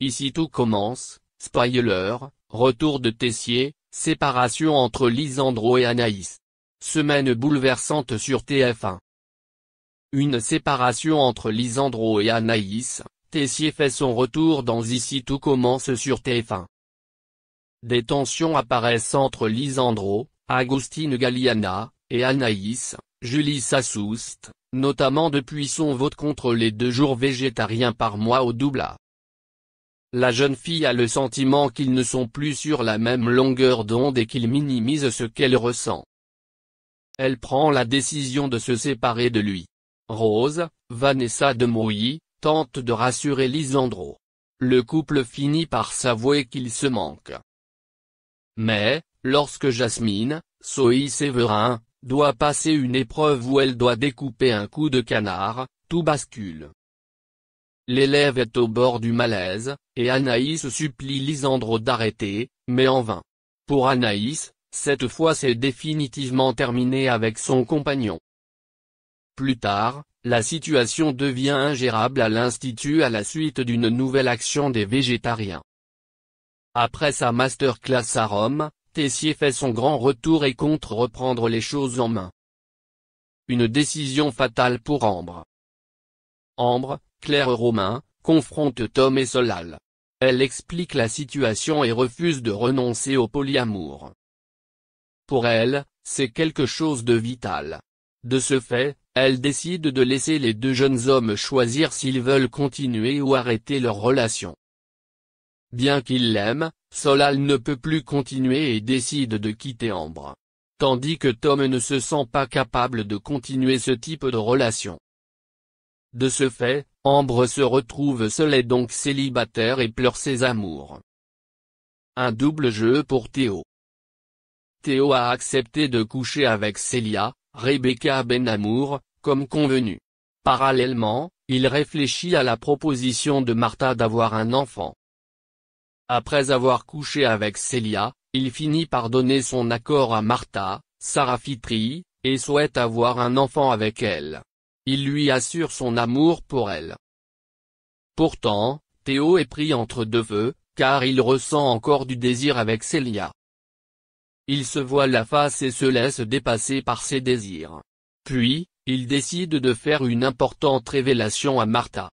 Ici tout commence, spoiler, retour de Tessier, séparation entre Lisandro et Anaïs. Semaine bouleversante sur TF1. Une séparation entre Lisandro et Anaïs, Tessier fait son retour dans Ici tout commence sur TF1. Des tensions apparaissent entre Lisandro, Agustine Galliana, et Anaïs, Julie Sassoust, notamment depuis son vote contre les deux jours végétariens par mois au double A la jeune fille a le sentiment qu'ils ne sont plus sur la même longueur d'onde et qu'ils minimisent ce qu'elle ressent. Elle prend la décision de se séparer de lui. Rose, Vanessa de Mouilly, tente de rassurer Lisandro. Le couple finit par s'avouer qu'il se manque. Mais, lorsque Jasmine, Soï Séverin, doit passer une épreuve où elle doit découper un coup de canard, tout bascule. L'élève est au bord du malaise, et Anaïs supplie Lisandro d'arrêter, mais en vain. Pour Anaïs, cette fois c'est définitivement terminé avec son compagnon. Plus tard, la situation devient ingérable à l'institut à la suite d'une nouvelle action des végétariens. Après sa masterclass à Rome, Tessier fait son grand retour et compte reprendre les choses en main. Une décision fatale pour Ambre. Ambre, Claire Romain, confronte Tom et Solal. Elle explique la situation et refuse de renoncer au polyamour. Pour elle, c'est quelque chose de vital. De ce fait, elle décide de laisser les deux jeunes hommes choisir s'ils veulent continuer ou arrêter leur relation. Bien qu'ils l'aiment, Solal ne peut plus continuer et décide de quitter Ambre. Tandis que Tom ne se sent pas capable de continuer ce type de relation. De ce fait, Ambre se retrouve seule et donc célibataire et pleure ses amours. Un double jeu pour Théo. Théo a accepté de coucher avec Célia, Rebecca Benamour, comme convenu. Parallèlement, il réfléchit à la proposition de Martha d'avoir un enfant. Après avoir couché avec Célia, il finit par donner son accord à Martha, Sarah Fitri, et souhaite avoir un enfant avec elle il lui assure son amour pour elle. Pourtant, Théo est pris entre deux feux, car il ressent encore du désir avec Célia. Il se voit la face et se laisse dépasser par ses désirs. Puis, il décide de faire une importante révélation à Martha.